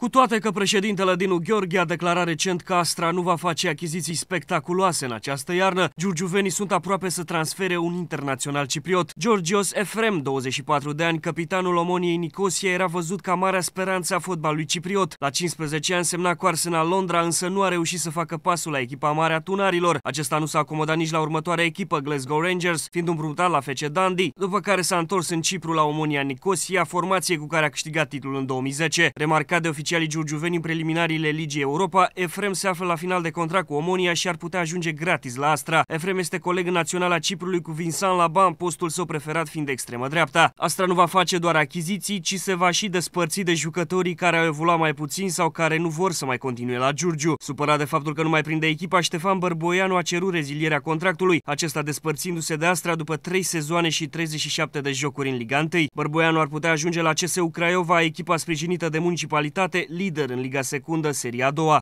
Cu toate că președintele Dinu Gheorghe a declarat recent că Astra nu va face achiziții spectaculoase în această iarnă, giurgiuvenii sunt aproape să transfere un internațional cipriot. Georgios Efrem, 24 de ani, capitanul Omoniei Nicosia, era văzut ca marea speranță a fotbalului cipriot. La 15 ani semna cu Arsenal Londra, însă nu a reușit să facă pasul la echipa mare a tunarilor. Acesta nu s-a acomodat nici la următoarea echipă, Glasgow Rangers, fiind împrumutat la FC dandy, după care s-a întors în Cipru la Omonia Nicosia, formație cu care a câștigat titlul în 2010. Remarcat de oficial oficialii giurgiuveni în preliminariile Ligii Europa, Efrem se află la final de contract cu Omonia și ar putea ajunge gratis la Astra. Efrem este coleg național a Ciprului cu Vincent Laban, postul său preferat fiind de extremă dreapta. Astra nu va face doar achiziții, ci se va și despărți de jucătorii care au evoluat mai puțin sau care nu vor să mai continue la Giurgiu. Supărat de faptul că nu mai prinde echipa, Ștefan Bărboianu a cerut rezilierea contractului, acesta despărțindu-se de Astra după 3 sezoane și 37 de jocuri în Liga 1. Bărboianu ar putea ajunge la CSU Craiova, echipa sprijinită de municipalitate, lider în Liga Secundă, Seria a doua.